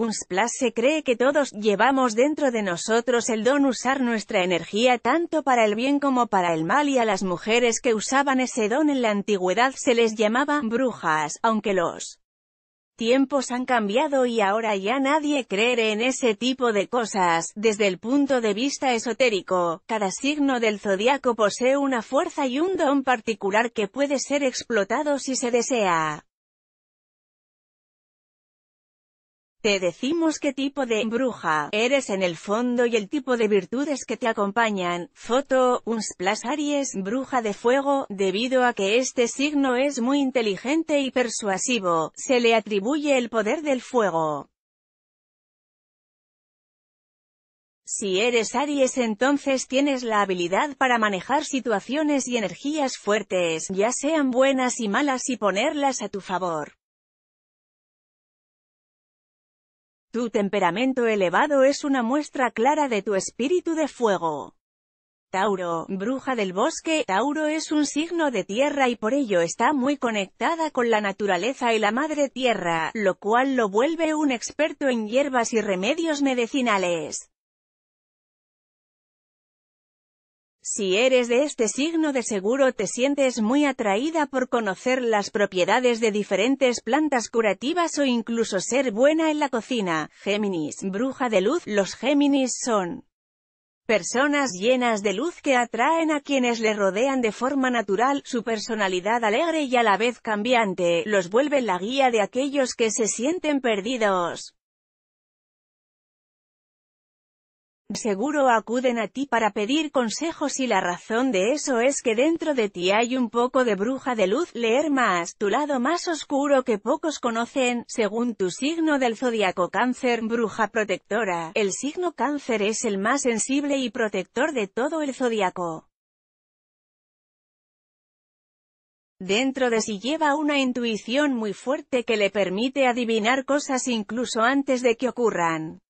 Unsplash se cree que todos llevamos dentro de nosotros el don usar nuestra energía tanto para el bien como para el mal y a las mujeres que usaban ese don en la antigüedad se les llamaba brujas, aunque los tiempos han cambiado y ahora ya nadie cree en ese tipo de cosas. Desde el punto de vista esotérico, cada signo del zodiaco posee una fuerza y un don particular que puede ser explotado si se desea. Te decimos qué tipo de bruja eres en el fondo y el tipo de virtudes que te acompañan. Foto, un splash Aries, bruja de fuego, debido a que este signo es muy inteligente y persuasivo, se le atribuye el poder del fuego. Si eres Aries entonces tienes la habilidad para manejar situaciones y energías fuertes, ya sean buenas y malas y ponerlas a tu favor. Tu temperamento elevado es una muestra clara de tu espíritu de fuego. Tauro, bruja del bosque, Tauro es un signo de tierra y por ello está muy conectada con la naturaleza y la madre tierra, lo cual lo vuelve un experto en hierbas y remedios medicinales. Si eres de este signo de seguro te sientes muy atraída por conocer las propiedades de diferentes plantas curativas o incluso ser buena en la cocina. Géminis, bruja de luz, los Géminis son personas llenas de luz que atraen a quienes le rodean de forma natural, su personalidad alegre y a la vez cambiante, los vuelve la guía de aquellos que se sienten perdidos. seguro acuden a ti para pedir consejos y la razón de eso es que dentro de ti hay un poco de bruja de luz, leer más, tu lado más oscuro que pocos conocen, según tu signo del zodiaco cáncer, bruja protectora, el signo cáncer es el más sensible y protector de todo el zodiaco. Dentro de sí lleva una intuición muy fuerte que le permite adivinar cosas incluso antes de que ocurran.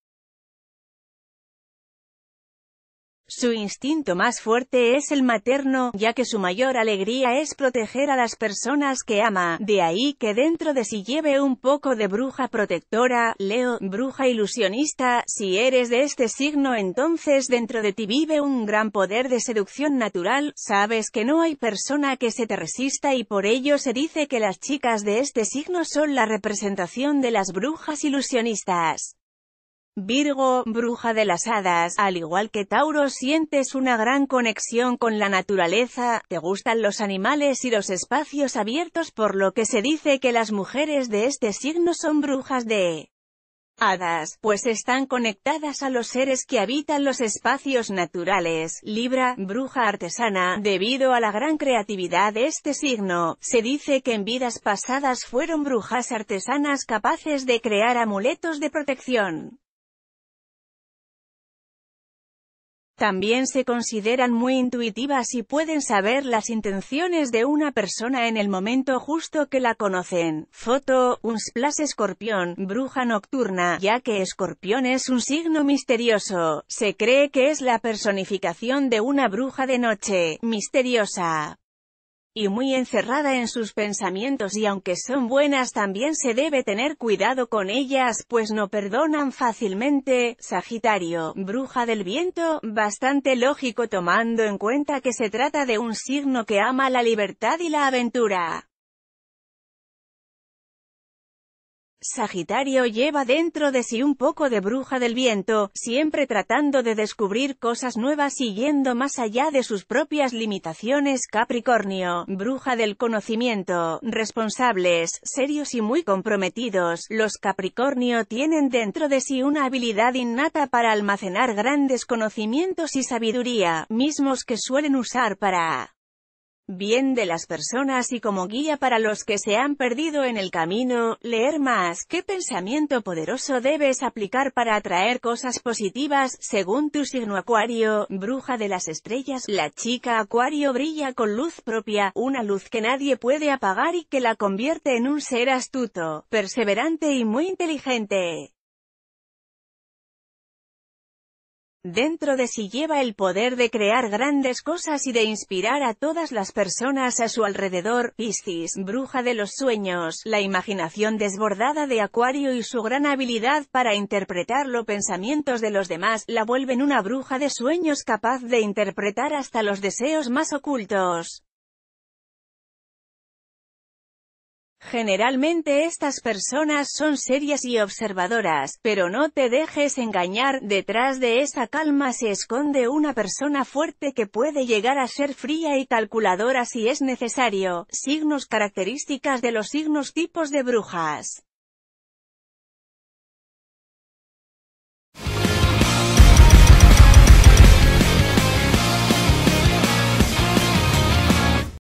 Su instinto más fuerte es el materno, ya que su mayor alegría es proteger a las personas que ama, de ahí que dentro de sí lleve un poco de bruja protectora, Leo, bruja ilusionista, si eres de este signo entonces dentro de ti vive un gran poder de seducción natural, sabes que no hay persona que se te resista y por ello se dice que las chicas de este signo son la representación de las brujas ilusionistas. Virgo, bruja de las hadas, al igual que Tauro sientes una gran conexión con la naturaleza, te gustan los animales y los espacios abiertos por lo que se dice que las mujeres de este signo son brujas de hadas, pues están conectadas a los seres que habitan los espacios naturales. Libra, bruja artesana, debido a la gran creatividad de este signo, se dice que en vidas pasadas fueron brujas artesanas capaces de crear amuletos de protección También se consideran muy intuitivas y pueden saber las intenciones de una persona en el momento justo que la conocen. Foto, un splash escorpión, bruja nocturna, ya que escorpión es un signo misterioso. Se cree que es la personificación de una bruja de noche, misteriosa y muy encerrada en sus pensamientos y aunque son buenas también se debe tener cuidado con ellas pues no perdonan fácilmente, Sagitario, bruja del viento, bastante lógico tomando en cuenta que se trata de un signo que ama la libertad y la aventura. Sagitario lleva dentro de sí un poco de bruja del viento, siempre tratando de descubrir cosas nuevas y yendo más allá de sus propias limitaciones. Capricornio, bruja del conocimiento, responsables, serios y muy comprometidos. Los Capricornio tienen dentro de sí una habilidad innata para almacenar grandes conocimientos y sabiduría, mismos que suelen usar para bien de las personas y como guía para los que se han perdido en el camino, leer más. ¿Qué pensamiento poderoso debes aplicar para atraer cosas positivas, según tu signo acuario, bruja de las estrellas? La chica acuario brilla con luz propia, una luz que nadie puede apagar y que la convierte en un ser astuto, perseverante y muy inteligente. Dentro de sí lleva el poder de crear grandes cosas y de inspirar a todas las personas a su alrededor, Piscis, bruja de los sueños, la imaginación desbordada de Acuario y su gran habilidad para interpretar los pensamientos de los demás, la vuelven una bruja de sueños capaz de interpretar hasta los deseos más ocultos. Generalmente estas personas son serias y observadoras, pero no te dejes engañar, detrás de esa calma se esconde una persona fuerte que puede llegar a ser fría y calculadora si es necesario. Signos características de los signos tipos de brujas.